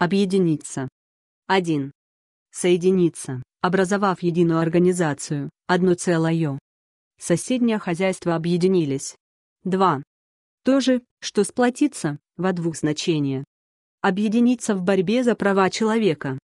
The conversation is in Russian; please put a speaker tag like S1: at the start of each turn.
S1: Объединиться. 1. Соединиться, образовав единую организацию, одно целое. Соседние хозяйства объединились. 2. То же, что сплотиться, во двух значениях. Объединиться в
S2: борьбе за права человека.